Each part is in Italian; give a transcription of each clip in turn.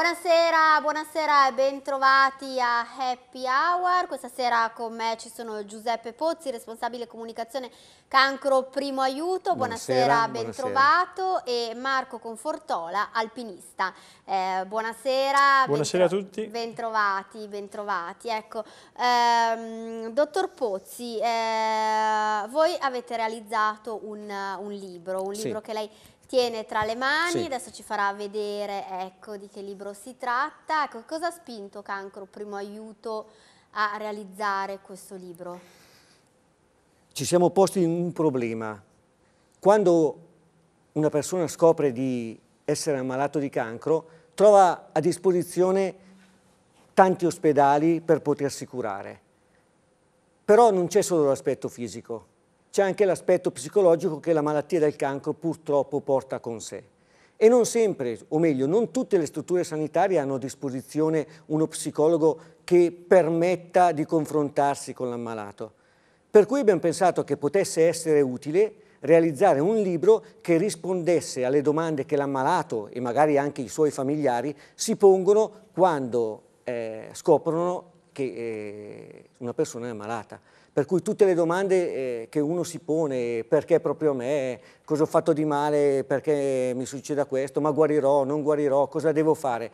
Buonasera, buonasera e bentrovati a Happy Hour. Questa sera con me ci sono Giuseppe Pozzi, responsabile comunicazione Cancro Primo Aiuto. Buonasera, buonasera bentrovato. Buonasera. E Marco Confortola, alpinista. Eh, buonasera. Buonasera a tutti. Bentrovati, bentrovati. Ecco, ehm, dottor Pozzi, eh, voi avete realizzato un, un libro, un libro sì. che lei tiene tra le mani, sì. adesso ci farà vedere ecco, di che libro si tratta. Ecco, cosa ha spinto Cancro Primo Aiuto a realizzare questo libro? Ci siamo posti in un problema. Quando una persona scopre di essere ammalato di cancro, trova a disposizione tanti ospedali per potersi curare. Però non c'è solo l'aspetto fisico, c'è anche l'aspetto psicologico che la malattia del cancro purtroppo porta con sé. E non sempre, o meglio, non tutte le strutture sanitarie hanno a disposizione uno psicologo che permetta di confrontarsi con l'ammalato. Per cui abbiamo pensato che potesse essere utile realizzare un libro che rispondesse alle domande che l'ammalato e magari anche i suoi familiari si pongono quando eh, scoprono che eh, una persona è malata. Per cui tutte le domande eh, che uno si pone, perché proprio a me, cosa ho fatto di male, perché mi succede questo, ma guarirò, non guarirò, cosa devo fare?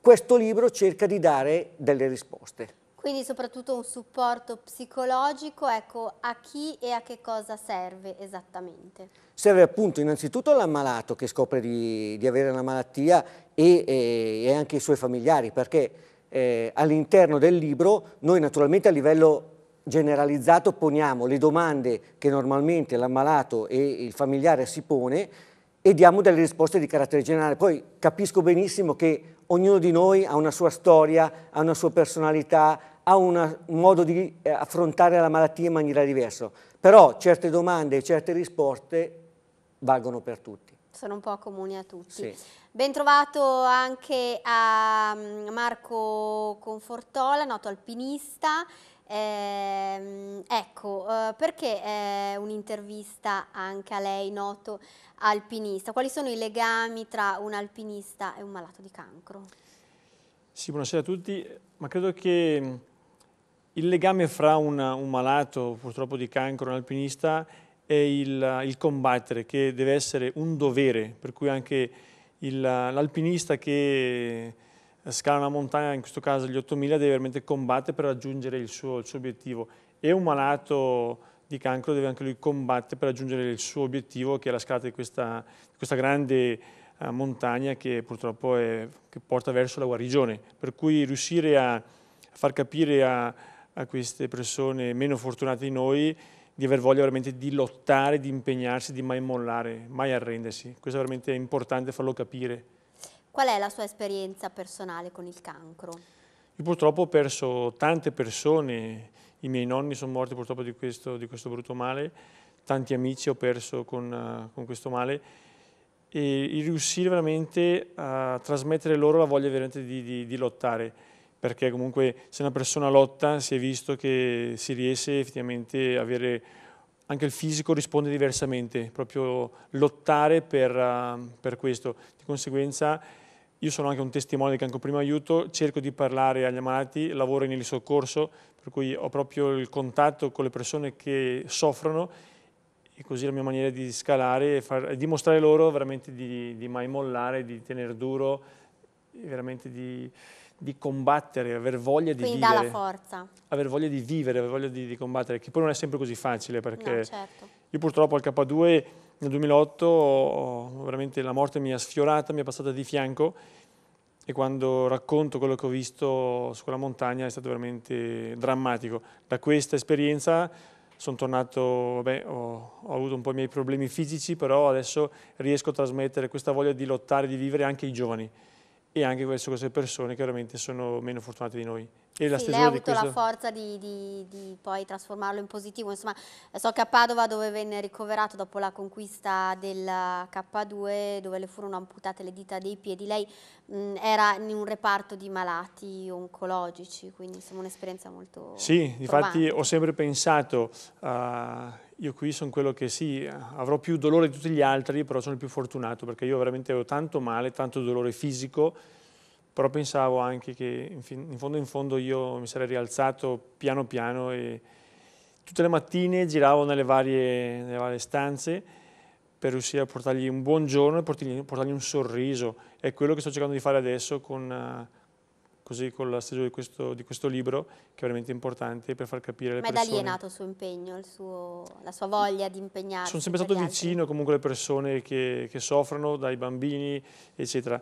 Questo libro cerca di dare delle risposte. Quindi soprattutto un supporto psicologico, ecco, a chi e a che cosa serve esattamente? Serve appunto innanzitutto all'ammalato che scopre di, di avere una malattia e, e, eh, e anche ai suoi familiari, perché eh, all'interno del libro noi naturalmente a livello generalizzato poniamo le domande che normalmente l'ammalato e il familiare si pone e diamo delle risposte di carattere generale. Poi capisco benissimo che ognuno di noi ha una sua storia, ha una sua personalità, ha una, un modo di eh, affrontare la malattia in maniera diversa, però certe domande e certe risposte valgono per tutti sono un po' comuni a tutti. Sì. Bentrovato anche a mm, Marco Confortola, noto alpinista. Eh, ecco, eh, perché eh, un'intervista anche a lei, noto alpinista? Quali sono i legami tra un alpinista e un malato di cancro? Sì, buonasera a tutti, ma credo che mm, il legame fra una, un malato purtroppo di cancro e un alpinista è il, il combattere, che deve essere un dovere, per cui anche l'alpinista che scala una montagna, in questo caso gli 8000, deve veramente combattere per raggiungere il suo, il suo obiettivo. E un malato di cancro deve anche lui combattere per raggiungere il suo obiettivo, che è la scalata di questa, di questa grande eh, montagna che purtroppo è, che porta verso la guarigione. Per cui riuscire a far capire a, a queste persone meno fortunate di noi di aver voglia veramente di lottare, di impegnarsi, di mai mollare, mai arrendersi. Questo è veramente importante farlo capire. Qual è la sua esperienza personale con il cancro? Io purtroppo ho perso tante persone, i miei nonni sono morti purtroppo di questo, di questo brutto male, tanti amici ho perso con, con questo male e riuscire veramente a trasmettere loro la voglia veramente di, di, di lottare perché comunque se una persona lotta si è visto che si riesce effettivamente a avere anche il fisico risponde diversamente, proprio lottare per, ehm, per questo. Di conseguenza io sono anche un testimone di Canco Primo Aiuto, cerco di parlare agli ammalati, lavoro in soccorso, per cui ho proprio il contatto con le persone che soffrono e così la mia maniera di scalare e, far, e dimostrare loro veramente di, di mai mollare, di tenere duro, veramente di di combattere, aver voglia di Quindi vivere. Quindi dà la forza. Aver voglia di vivere, aver voglia di, di, combattere, che poi non è sempre così facile perché no, certo. io purtroppo al K2 nel 2008 veramente la morte mi ha sfiorata, mi è passata di fianco e quando racconto quello che ho visto su quella montagna è stato veramente drammatico. Da questa esperienza sono tornato, vabbè, ho, ho, avuto un po' i miei problemi fisici, però adesso riesco a trasmettere questa voglia di lottare, di vivere anche ai giovani e anche verso queste persone che veramente sono meno fortunate di noi. E la sì, lei ha avuto questo... la forza di, di, di, poi trasformarlo in positivo. Insomma, so che a Padova, dove venne ricoverato dopo la conquista del K2, dove le furono amputate le dita dei piedi, lei mh, era in un reparto di malati oncologici, quindi insomma un'esperienza molto. Sì, infatti ho sempre pensato. Uh, io qui sono quello che sì, avrò più dolore di tutti gli altri, però sono il più fortunato perché io veramente ho tanto male, tanto dolore fisico però pensavo anche che in, fin, in, fondo in fondo io mi sarei rialzato piano piano e tutte le mattine giravo nelle varie, nelle varie stanze per riuscire a portargli un buongiorno e portargli, portargli, un sorriso. È quello che sto cercando di fare adesso con, così, con la stesura di, di questo, libro, che è veramente importante per far capire le Ma persone. Ma da lì è nato il suo impegno, il suo, la sua voglia di impegnarsi? Sono sempre stato vicino comunque alle persone che, che soffrono, dai bambini, eccetera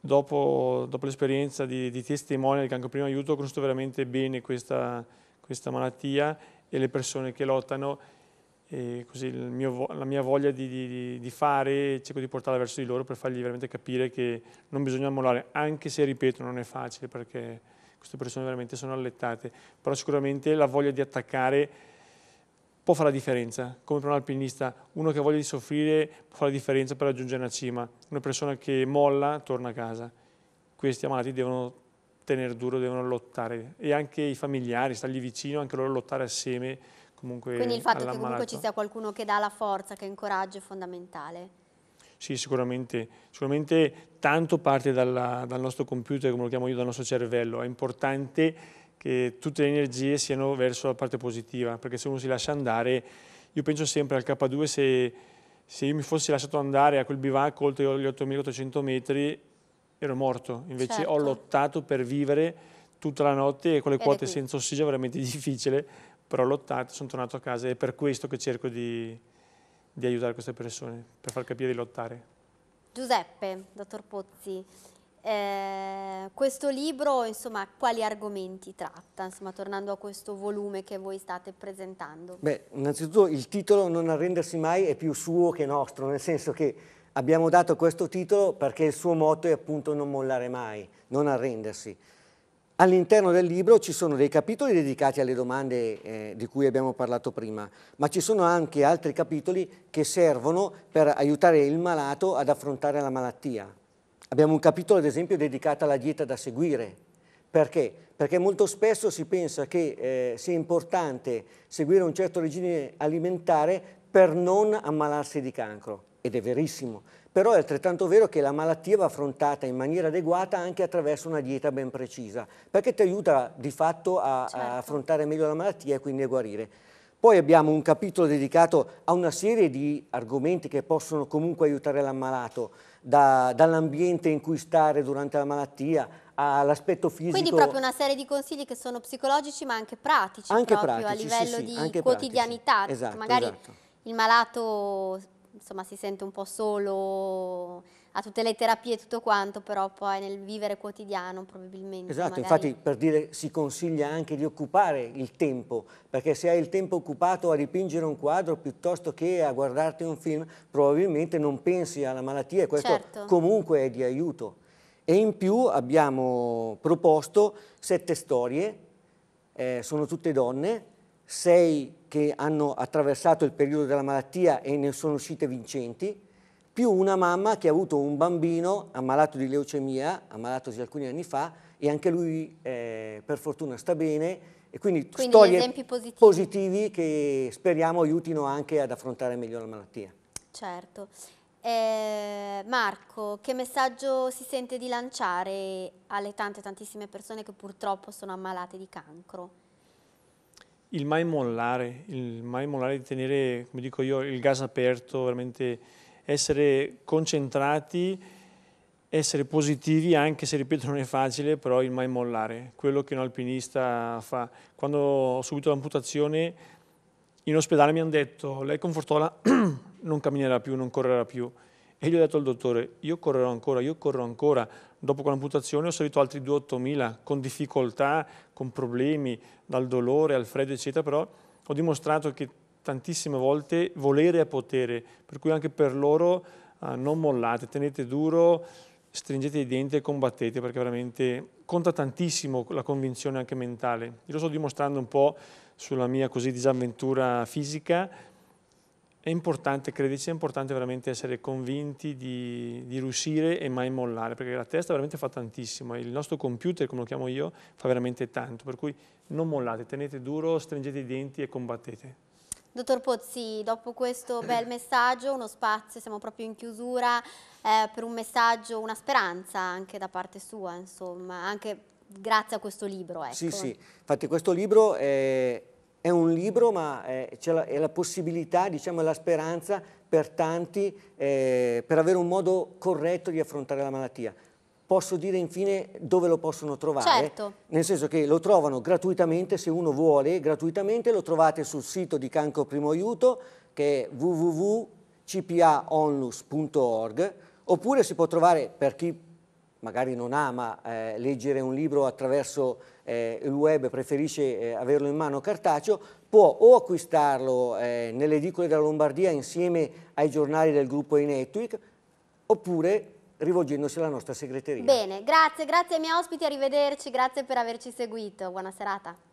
dopo, dopo l'esperienza di, di testimonial che anche prima aiuto, ho conosciuto veramente bene questa, questa malattia e le persone che lottano e così mio, la mia voglia di, di, di, fare cerco di portarla verso di loro per fargli veramente capire che non bisogna mollare, anche se ripeto non è facile perché queste persone veramente sono allettate, però sicuramente la voglia di attaccare può fare la differenza, come per un alpinista, uno che ha voglia di soffrire può fare la differenza per raggiungere una cima, una persona che molla torna a casa. Questi amati devono tenere duro, devono lottare e anche i familiari, stargli vicino, anche loro lottare assieme comunque Quindi il fatto che comunque ci sia qualcuno che dà la forza, che incoraggia è fondamentale. Sì, sicuramente, sicuramente tanto parte dalla, dal nostro computer, come lo chiamo io, dal nostro cervello, è importante che tutte le energie siano verso la parte positiva, perché se uno si lascia andare, io penso sempre al K2, se, se io mi fossi lasciato andare a quel bivacco oltre gli 8800 metri, ero morto, invece certo. ho lottato per vivere tutta la notte e con le Ed quote senza ossigeno è veramente difficile, però ho lottato, sono tornato a casa e è per questo che cerco di, di aiutare queste persone, per far capire di lottare. Giuseppe, dottor Pozzi, eh, questo libro, insomma, quali argomenti tratta? Insomma, tornando a questo volume che voi state presentando. Beh, innanzitutto il titolo Non arrendersi mai è più suo che nostro, nel senso che abbiamo dato questo titolo perché il suo motto è appunto non mollare mai, non arrendersi. All'interno del libro ci sono dei capitoli dedicati alle domande eh, di cui abbiamo parlato prima, ma ci sono anche altri capitoli che servono per aiutare il malato ad affrontare la malattia, Abbiamo un capitolo, ad esempio, dedicato alla dieta da seguire. Perché? Perché molto spesso si pensa che eh, sia importante seguire un certo regime alimentare per non ammalarsi di cancro, ed è verissimo. Però è altrettanto vero che la malattia va affrontata in maniera adeguata anche attraverso una dieta ben precisa, perché ti aiuta di fatto a, certo. a affrontare meglio la malattia e quindi a guarire. Poi abbiamo un capitolo dedicato a una serie di argomenti che possono comunque aiutare l'ammalato, da, dall'ambiente in cui stare durante la malattia all'aspetto fisico. Quindi proprio una serie di consigli che sono psicologici ma anche pratici, anche proprio pratici, a livello sì, sì, di quotidianità. Esatto, Magari esatto. il malato insomma, si sente un po' solo a tutte le terapie e tutto quanto, però poi nel vivere quotidiano probabilmente. Esatto, magari... infatti per dire si consiglia anche di occupare il tempo, perché se hai il tempo occupato a dipingere un quadro piuttosto che a guardarti un film, probabilmente non pensi alla malattia e questo certo. comunque è di aiuto. E in più abbiamo proposto sette storie, eh, sono tutte donne, sei che hanno attraversato il periodo della malattia e ne sono uscite vincenti, più una mamma che ha avuto un bambino ammalato di leucemia, ammalatosi alcuni anni fa, e anche lui eh, per fortuna sta bene, e quindi, quindi storie positivi. positivi che speriamo aiutino anche ad affrontare meglio la malattia. Certo. Eh, Marco, che messaggio si sente di lanciare alle tante tantissime persone che purtroppo sono ammalate di cancro? Il mai mollare, il mai mollare di tenere, come dico io, il gas aperto veramente essere concentrati, essere positivi, anche se, ripeto, non è facile, però il mai mollare, quello che un alpinista fa. Quando ho subito l'amputazione, in ospedale mi hanno detto, lei con fortuna non camminerà più, non correrà più. E gli ho detto al dottore, io correrò ancora, io corro ancora. Dopo quell'amputazione ho salito altri 2-8.000 con difficoltà, con problemi, dal dolore al freddo, eccetera, però ho dimostrato che tantissime volte volere e potere, per cui anche per loro eh, non mollate, tenete duro, stringete i denti e combattete perché veramente conta tantissimo la convinzione anche mentale. Io lo sto dimostrando un po' sulla mia così disavventura fisica, è importante crederci, è importante veramente essere convinti di, di, riuscire e mai mollare, perché la testa veramente fa tantissimo, il nostro computer, come lo chiamo io, fa veramente tanto, per cui non mollate, tenete duro, stringete i denti e combattete. Dottor Pozzi, dopo questo bel messaggio, uno spazio, siamo proprio in chiusura, eh, per un messaggio, una speranza anche da parte sua, insomma, anche grazie a questo libro. Ecco. Sì, sì, infatti questo libro è, è un libro ma è, è, la, possibilità, diciamo, la speranza per tanti eh, per avere un modo corretto di affrontare la malattia posso dire infine dove lo possono trovare. Certo. Nel senso che lo trovano gratuitamente, se uno vuole, gratuitamente, lo trovate sul sito di Cancro Primo Aiuto che è www.cpaonlus.org oppure si può trovare per chi magari non ama eh, leggere un libro attraverso eh, il web, preferisce eh, averlo in mano cartaceo, può o acquistarlo eh, nelle edicole della Lombardia insieme ai giornali del gruppo Inetwick oppure rivolgendosi alla nostra segreteria. Bene, grazie, grazie ai miei ospiti, arrivederci, grazie per averci seguito, buona serata.